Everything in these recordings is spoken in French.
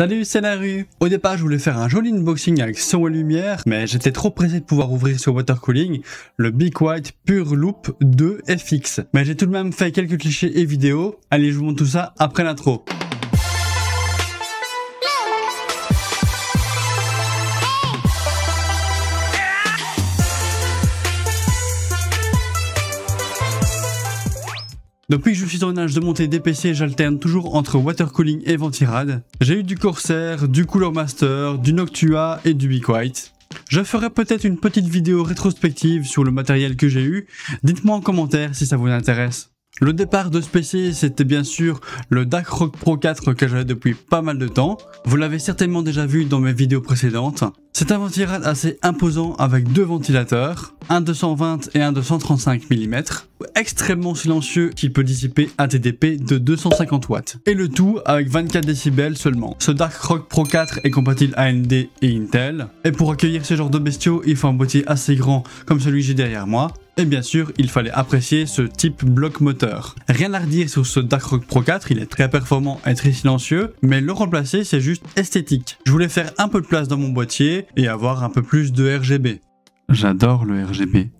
Salut, c'est la rue Au départ, je voulais faire un joli unboxing avec son et lumière, mais j'étais trop pressé de pouvoir ouvrir sur cooling le Big White Pure Loop 2 FX. Mais j'ai tout de même fait quelques clichés et vidéos. Allez, je vous montre tout ça après l'intro. Depuis que je suis en âge de monter des PC, j'alterne toujours entre water cooling et ventirad. J'ai eu du Corsair, du Cooler Master, du Noctua et du Be Quiet. Je ferai peut-être une petite vidéo rétrospective sur le matériel que j'ai eu, dites-moi en commentaire si ça vous intéresse. Le départ de ce PC, c'était bien sûr le DAC Rock Pro 4 que j'avais depuis pas mal de temps. Vous l'avez certainement déjà vu dans mes vidéos précédentes. C'est un ventirad assez imposant avec deux ventilateurs, un de 120 et un de 135 mm extrêmement silencieux qui peut dissiper un TDP de 250 watts. Et le tout avec 24 décibels seulement. Ce Dark Rock Pro 4 est compatible AMD et Intel. Et pour accueillir ce genre de bestiaux, il faut un boîtier assez grand comme celui que j'ai derrière moi. Et bien sûr, il fallait apprécier ce type bloc moteur. Rien à redire sur ce Dark Rock Pro 4, il est très performant et très silencieux, mais le remplacer c'est juste esthétique. Je voulais faire un peu de place dans mon boîtier et avoir un peu plus de RGB. J'adore le RGB.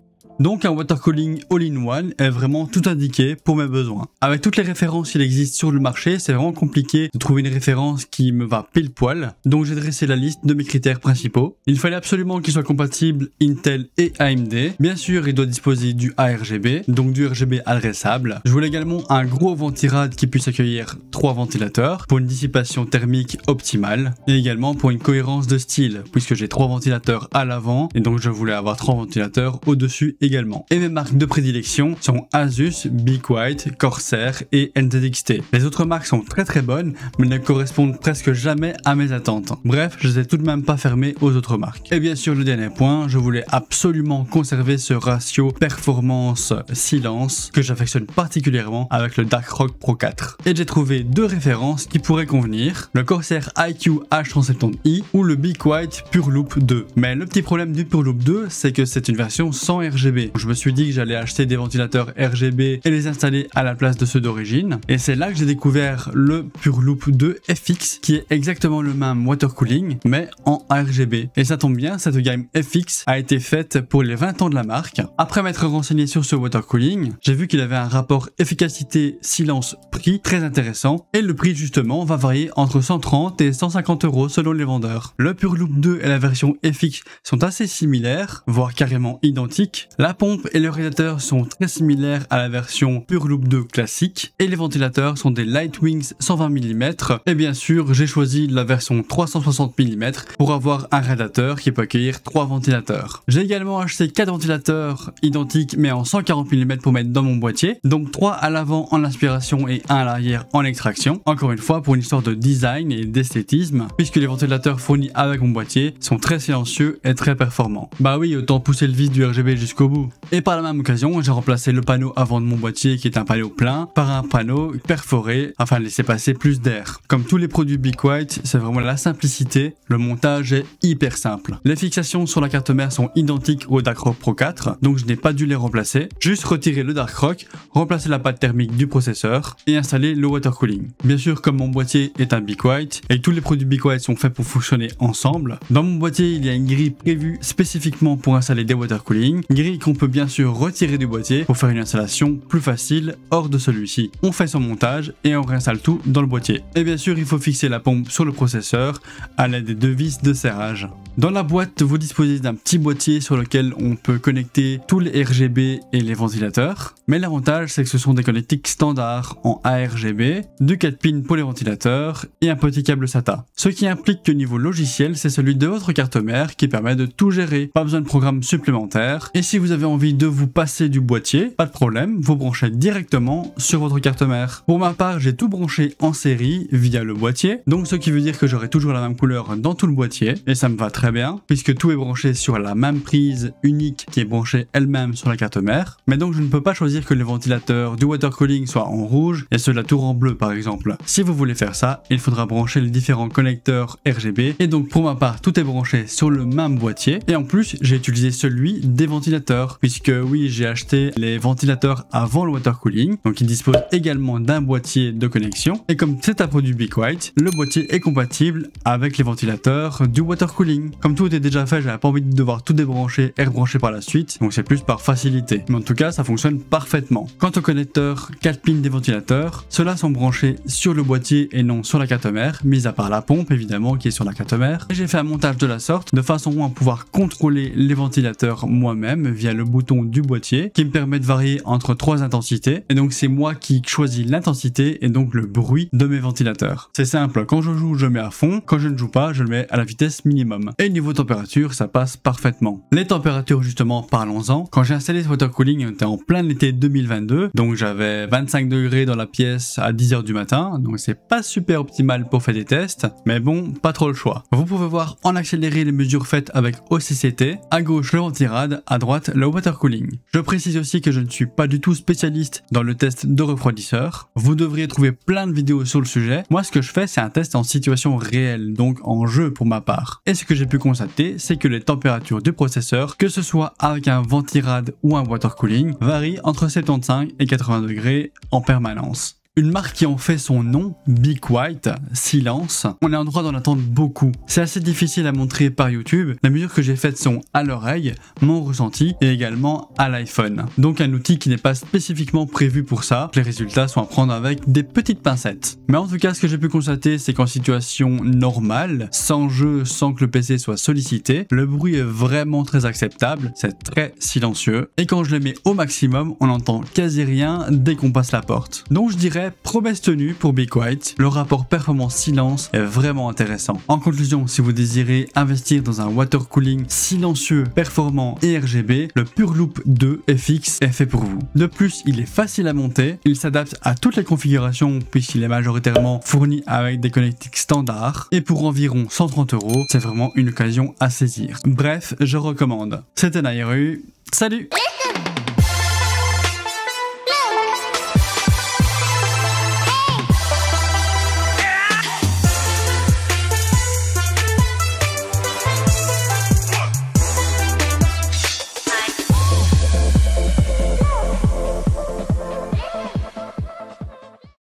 Donc un cooling all-in-one est vraiment tout indiqué pour mes besoins. Avec toutes les références qu'il existe sur le marché, c'est vraiment compliqué de trouver une référence qui me va pile poil, donc j'ai dressé la liste de mes critères principaux. Il fallait absolument qu'il soit compatible Intel et AMD. Bien sûr, il doit disposer du ARGB, donc du RGB adressable. Je voulais également un gros ventirad qui puisse accueillir trois ventilateurs pour une dissipation thermique optimale et également pour une cohérence de style puisque j'ai trois ventilateurs à l'avant et donc je voulais avoir trois ventilateurs au-dessus également. Et mes marques de prédilection sont Asus, Big White, Corsair et NZXT. Les autres marques sont très très bonnes, mais ne correspondent presque jamais à mes attentes. Bref, je ne les ai tout de même pas fermées aux autres marques. Et bien sûr, le dernier point, je voulais absolument conserver ce ratio performance-silence que j'affectionne particulièrement avec le Dark Rock Pro 4. Et j'ai trouvé deux références qui pourraient convenir, le Corsair IQ H370i ou le Big White Pure Loop 2. Mais le petit problème du Pure Loop 2, c'est que c'est une version sans RGB je me suis dit que j'allais acheter des ventilateurs RGB et les installer à la place de ceux d'origine. Et c'est là que j'ai découvert le Pure Loop 2 FX qui est exactement le même water cooling mais en RGB. Et ça tombe bien, cette gamme FX a été faite pour les 20 ans de la marque. Après m'être renseigné sur ce water cooling, j'ai vu qu'il avait un rapport efficacité-silence-prix très intéressant et le prix justement va varier entre 130 et 150 euros selon les vendeurs. Le Pure Loop 2 et la version FX sont assez similaires, voire carrément identiques. La pompe et le radiateur sont très similaires à la version Pure Loop 2 classique et les ventilateurs sont des Light Wings 120 mm et bien sûr j'ai choisi la version 360 mm pour avoir un radiateur qui peut accueillir 3 ventilateurs. J'ai également acheté 4 ventilateurs identiques mais en 140 mm pour mettre dans mon boîtier donc 3 à l'avant en aspiration et 1 à l'arrière en extraction. Encore une fois pour une histoire de design et d'esthétisme puisque les ventilateurs fournis avec mon boîtier sont très silencieux et très performants. Bah oui autant pousser le vis du RGB jusqu'au et par la même occasion, j'ai remplacé le panneau avant de mon boîtier qui est un panneau plein par un panneau perforé afin de laisser passer plus d'air. Comme tous les produits Big White, c'est vraiment la simplicité, le montage est hyper simple. Les fixations sur la carte mère sont identiques au Dark Rock Pro 4, donc je n'ai pas dû les remplacer, juste retirer le Dark Rock, remplacer la pâte thermique du processeur et installer le water cooling. Bien sûr, comme mon boîtier est un Big White et tous les produits Big White sont faits pour fonctionner ensemble, dans mon boîtier il y a une grille prévue spécifiquement pour installer des water cooling, grille qu'on peut bien sûr retirer du boîtier pour faire une installation plus facile hors de celui-ci. On fait son montage et on réinstalle tout dans le boîtier. Et bien sûr, il faut fixer la pompe sur le processeur à l'aide des deux vis de serrage. Dans la boîte, vous disposez d'un petit boîtier sur lequel on peut connecter tous les RGB et les ventilateurs. Mais l'avantage, c'est que ce sont des connectiques standard en ARGB, du 4 pins pour les ventilateurs et un petit câble SATA. Ce qui implique que niveau logiciel, c'est celui de votre carte mère qui permet de tout gérer. Pas besoin de programme supplémentaire. Et si vous avez envie de vous passer du boîtier, pas de problème, vous branchez directement sur votre carte mère. Pour ma part, j'ai tout branché en série via le boîtier. Donc ce qui veut dire que j'aurai toujours la même couleur dans tout le boîtier et ça me va très bien très bien, puisque tout est branché sur la même prise unique qui est branchée elle-même sur la carte mère. Mais donc je ne peux pas choisir que les ventilateurs du water cooling soient en rouge et cela de tour en bleu par exemple. Si vous voulez faire ça, il faudra brancher les différents connecteurs RGB. Et donc pour ma part, tout est branché sur le même boîtier. Et en plus, j'ai utilisé celui des ventilateurs, puisque oui, j'ai acheté les ventilateurs avant le water cooling. Donc ils disposent également d'un boîtier de connexion. Et comme c'est un produit Big White, le boîtier est compatible avec les ventilateurs du water cooling. Comme tout était déjà fait, j'avais pas envie de devoir tout débrancher et rebrancher par la suite, donc c'est plus par facilité. Mais en tout cas, ça fonctionne parfaitement. Quant au connecteurs 4 pins des ventilateurs, ceux-là sont branchés sur le boîtier et non sur la carte mère, mis à part la pompe évidemment qui est sur la carte mère. Et j'ai fait un montage de la sorte, de façon à pouvoir contrôler les ventilateurs moi-même via le bouton du boîtier, qui me permet de varier entre trois intensités. Et donc c'est moi qui choisis l'intensité et donc le bruit de mes ventilateurs. C'est simple, quand je joue, je mets à fond, quand je ne joue pas, je le mets à la vitesse minimum et niveau température, ça passe parfaitement. Les températures, justement, parlons-en. Quand j'ai installé ce cooling on était en plein l'été 2022, donc j'avais 25 degrés dans la pièce à 10h du matin, donc c'est pas super optimal pour faire des tests, mais bon, pas trop le choix. Vous pouvez voir en accéléré les mesures faites avec OCCT, à gauche le ventirad, à droite le water cooling. Je précise aussi que je ne suis pas du tout spécialiste dans le test de refroidisseur. Vous devriez trouver plein de vidéos sur le sujet. Moi, ce que je fais, c'est un test en situation réelle, donc en jeu pour ma part. Et ce que j'ai constater, c'est que les températures du processeur, que ce soit avec un ventirad ou un water cooling, varient entre 75 et 80 degrés en permanence. Une marque qui en fait son nom, Big White, Silence, on est en droit d'en attendre beaucoup. C'est assez difficile à montrer par YouTube, la mesure que j'ai faite sont à l'oreille, mon ressenti et également à l'iPhone. Donc un outil qui n'est pas spécifiquement prévu pour ça, les résultats sont à prendre avec des petites pincettes. Mais en tout cas, ce que j'ai pu constater, c'est qu'en situation normale, sans jeu, sans que le PC soit sollicité, le bruit est vraiment très acceptable, c'est très silencieux, et quand je le mets au maximum, on n'entend quasi rien dès qu'on passe la porte. Donc je dirais promesse tenue pour Be White, le rapport performance-silence est vraiment intéressant. En conclusion, si vous désirez investir dans un water cooling silencieux, performant et RGB, le Pure Loop 2 FX est fait pour vous. De plus, il est facile à monter, il s'adapte à toutes les configurations puisqu'il est majoritairement fourni avec des connectiques standards et pour environ 130 euros, c'est vraiment une occasion à saisir. Bref, je recommande. C'était Nairu, salut